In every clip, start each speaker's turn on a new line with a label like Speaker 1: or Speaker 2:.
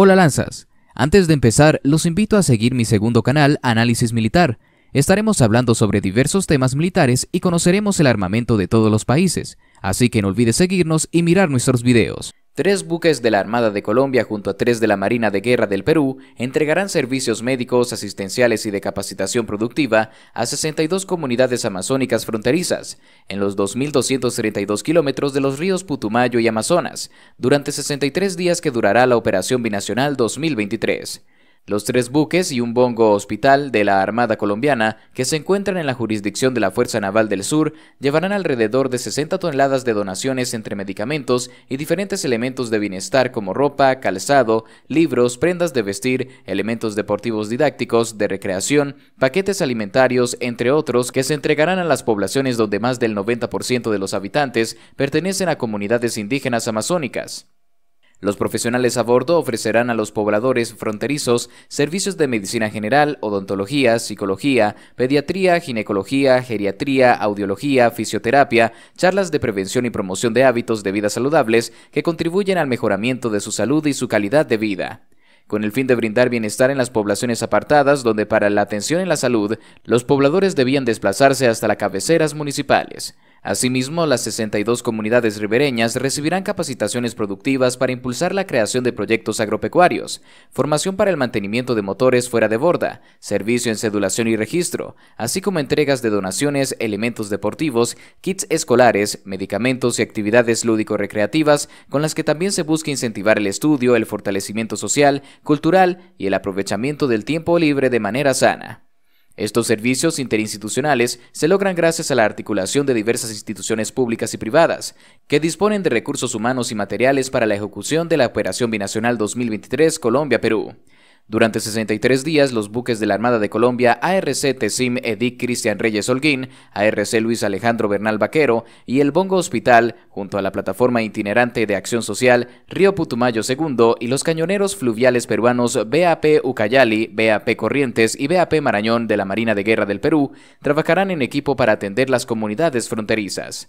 Speaker 1: Hola Lanzas, antes de empezar los invito a seguir mi segundo canal Análisis Militar. Estaremos hablando sobre diversos temas militares y conoceremos el armamento de todos los países, así que no olvides seguirnos y mirar nuestros videos. Tres buques de la Armada de Colombia junto a tres de la Marina de Guerra del Perú entregarán servicios médicos, asistenciales y de capacitación productiva a 62 comunidades amazónicas fronterizas, en los 2.232 kilómetros de los ríos Putumayo y Amazonas, durante 63 días que durará la Operación Binacional 2023 los tres buques y un bongo hospital de la Armada colombiana que se encuentran en la jurisdicción de la Fuerza Naval del Sur llevarán alrededor de 60 toneladas de donaciones entre medicamentos y diferentes elementos de bienestar como ropa, calzado, libros, prendas de vestir, elementos deportivos didácticos, de recreación, paquetes alimentarios, entre otros, que se entregarán a las poblaciones donde más del 90% de los habitantes pertenecen a comunidades indígenas amazónicas. Los profesionales a bordo ofrecerán a los pobladores fronterizos servicios de medicina general, odontología, psicología, pediatría, ginecología, geriatría, audiología, fisioterapia, charlas de prevención y promoción de hábitos de vida saludables que contribuyen al mejoramiento de su salud y su calidad de vida con el fin de brindar bienestar en las poblaciones apartadas donde para la atención en la salud los pobladores debían desplazarse hasta las cabeceras municipales. Asimismo, las 62 comunidades ribereñas recibirán capacitaciones productivas para impulsar la creación de proyectos agropecuarios, formación para el mantenimiento de motores fuera de borda, servicio en sedulación y registro, así como entregas de donaciones, elementos deportivos, kits escolares, medicamentos y actividades lúdico-recreativas con las que también se busca incentivar el estudio, el fortalecimiento social, cultural y el aprovechamiento del tiempo libre de manera sana. Estos servicios interinstitucionales se logran gracias a la articulación de diversas instituciones públicas y privadas, que disponen de recursos humanos y materiales para la ejecución de la Operación Binacional 2023 Colombia-Perú. Durante 63 días, los buques de la Armada de Colombia ARC Tesim Edic Cristian Reyes Holguín, ARC Luis Alejandro Bernal Vaquero y el Bongo Hospital, junto a la plataforma itinerante de acción social Río Putumayo II y los cañoneros fluviales peruanos BAP Ucayali, BAP Corrientes y BAP Marañón de la Marina de Guerra del Perú, trabajarán en equipo para atender las comunidades fronterizas.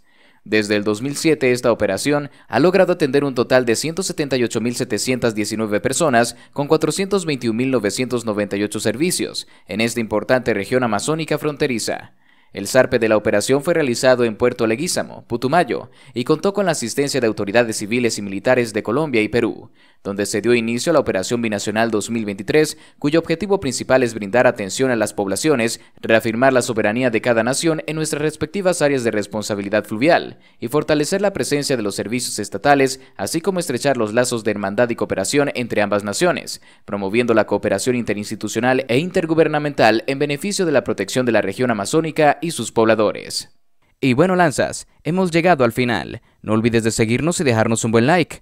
Speaker 1: Desde el 2007 esta operación ha logrado atender un total de 178.719 personas con 421.998 servicios en esta importante región amazónica fronteriza. El zarpe de la operación fue realizado en Puerto Leguízamo, Putumayo, y contó con la asistencia de autoridades civiles y militares de Colombia y Perú donde se dio inicio a la Operación Binacional 2023, cuyo objetivo principal es brindar atención a las poblaciones, reafirmar la soberanía de cada nación en nuestras respectivas áreas de responsabilidad fluvial y fortalecer la presencia de los servicios estatales, así como estrechar los lazos de hermandad y cooperación entre ambas naciones, promoviendo la cooperación interinstitucional e intergubernamental en beneficio de la protección de la región amazónica y sus pobladores. Y bueno, lanzas, hemos llegado al final. No olvides de seguirnos y dejarnos un buen like.